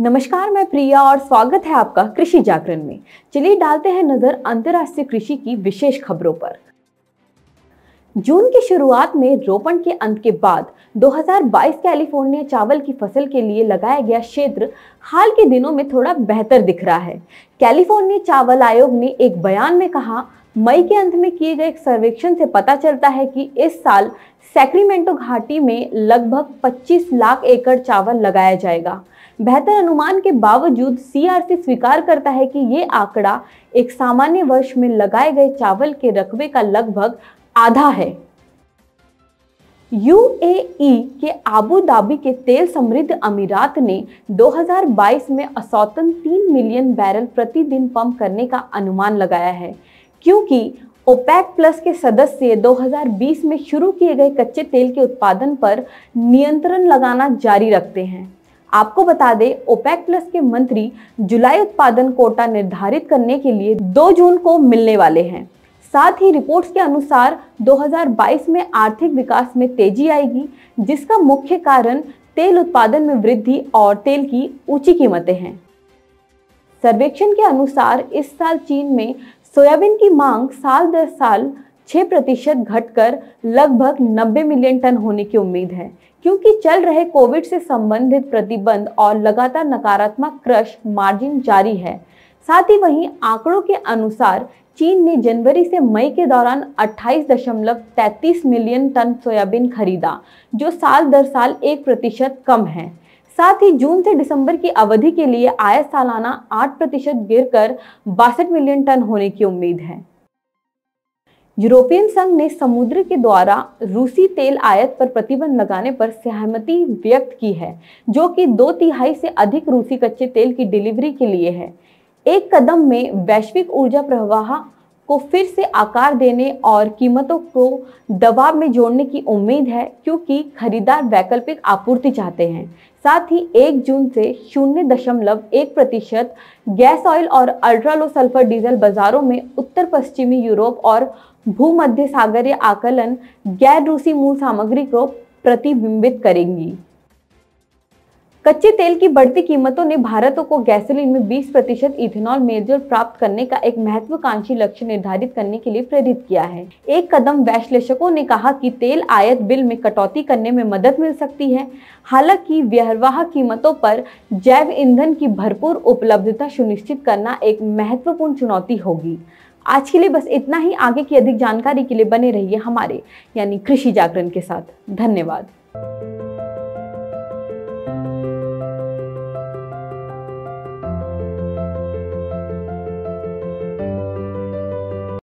नमस्कार मैं प्रिया और स्वागत है आपका कृषि जागरण में चलिए डालते हैं नजर अंतरराष्ट्रीय कृषि की विशेष खबरों पर जून की शुरुआत में रोपण के अंत के बाद 2022 कैलिफोर्निया चावल की फसल के लिए लगाया गया क्षेत्र हाल के दिनों में थोड़ा बेहतर दिख रहा है कैलिफोर्निया चावल आयोग ने एक बयान में कहा मई के अंत में किए गए एक सर्वेक्षण से पता चलता है कि इस साल सैक्रीमेंटो घाटी में लगभग 25 लाख एकड़ चावल लगाया जाएगा बेहतर अनुमान के बावजूद सीआरसी स्वीकार करता है कि ये आंकड़ा एक सामान्य वर्ष में लगाए गए चावल के रकबे का लगभग आधा है यूएई के आबू धाबी के तेल समृद्ध अमीरात ने 2022 में असौतन 3 मिलियन बैरल प्रतिदिन पंप करने का अनुमान लगाया है क्योंकि ओपैक प्लस के सदस्य 2020 में शुरू किए गए कच्चे तेल के उत्पादन पर नियंत्रण लगाना जारी रखते हैं आपको बता दें ओपैक प्लस के मंत्री जुलाई उत्पादन कोटा निर्धारित करने के लिए 2 जून को मिलने वाले हैं साथ ही रिपोर्ट्स के अनुसार 2022 में आर्थिक विकास में तेजी आएगी जिसका मुख्य कारण तेल उत्पादन में वृद्धि और तेल की ऊंची कीमतें हैं सर्वेक्षण के अनुसार इस साल चीन में सोयाबीन की मांग साल दर साल 6 प्रतिशत घटकर लगभग 90 मिलियन टन होने की उम्मीद है क्योंकि चल रहे कोविड से संबंधित प्रतिबंध और लगातार नकारात्मक क्रश मार्जिन जारी है साथ ही वहीं आंकड़ों के अनुसार चीन ने जनवरी से मई के दौरान 28.33 मिलियन टन सोयाबीन खरीदा जो साल दर साल एक प्रतिशत कम है साथ ही जून से दिसंबर की अवधि के लिए आय सालाना 8 प्रतिशत गिर कर मिलियन टन होने की उम्मीद है यूरोपियन संघ ने समुद्र के द्वारा रूसी तेल आयात पर प्रतिबंध लगाने पर सहमति व्यक्त की है जो कि दो तिहाई से अधिक रूसी कच्चे तेल की डिलीवरी के लिए है एक कदम में वैश्विक ऊर्जा प्रवाह को फिर से आकार देने और कीमतों को दबाव में जोड़ने की उम्मीद है क्योंकि खरीदार वैकल्पिक आपूर्ति चाहते हैं साथ ही 1 जून से शून्य दशमलव एक प्रतिशत गैस ऑयल और अल्ट्रालो सल्फर डीजल बाजारों में उत्तर पश्चिमी यूरोप और भूमध्य सागरीय आकलन गैर रूसी मूल सामग्री को प्रतिबिंबित करेंगी कच्चे तेल की बढ़ती कीमतों ने भारत को गैसोलीन में 20 प्रतिशत इथेनॉल मेजर प्राप्त करने का एक महत्वाकांक्षी लक्ष्य निर्धारित करने के लिए प्रेरित किया है एक कदम वैश्लेषकों ने कहा कि तेल आयत बिल में कटौती करने में मदद मिल सकती है हालांकि व्यवहार कीमतों पर जैव ईंधन की भरपूर उपलब्धता सुनिश्चित करना एक महत्वपूर्ण चुनौती होगी आज के लिए बस इतना ही आगे की अधिक जानकारी के लिए बने रहिए हमारे यानी कृषि जागरण के साथ धन्यवाद